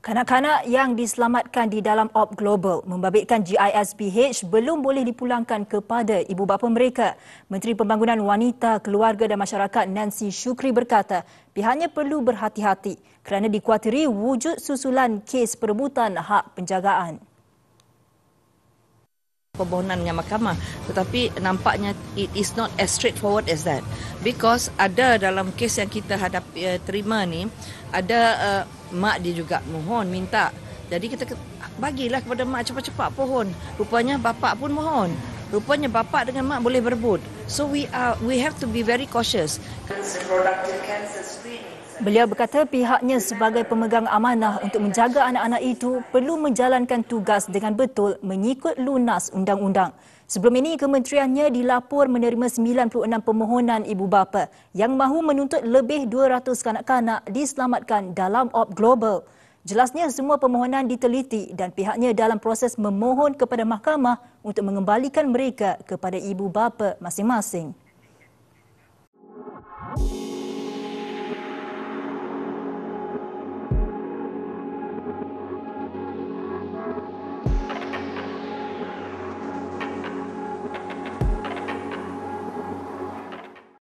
Kanak-kanak yang diselamatkan di dalam Op Global membabitkan GISBH belum boleh dipulangkan kepada ibu bapa mereka. Menteri Pembangunan Wanita, Keluarga dan Masyarakat Nancy Shukri berkata pihaknya perlu berhati-hati kerana dikuatiri wujud susulan kes perebutan hak penjagaan permohonan dengan mahkamah tetapi nampaknya it is not as straightforward as that because ada dalam kes yang kita hadapi uh, terima ni ada uh, mak dia juga mohon minta jadi kita bagilah kepada mak cepat-cepat pohon rupanya bapa pun mohon rupanya bapa dengan mak boleh berbud. So we are we have to be very cautious. Beliau berkata pihaknya sebagai pemegang amanah untuk menjaga anak-anak itu perlu menjalankan tugas dengan betul mengikut lunas undang-undang. Sebelum ini kementeriannya dilapor menerima 96 pemohonan ibu bapa yang mahu menuntut lebih 200 kanak-kanak diselamatkan dalam op global. Jelasnya semua permohonan diteliti dan pihaknya dalam proses memohon kepada mahkamah untuk mengembalikan mereka kepada ibu bapa masing-masing.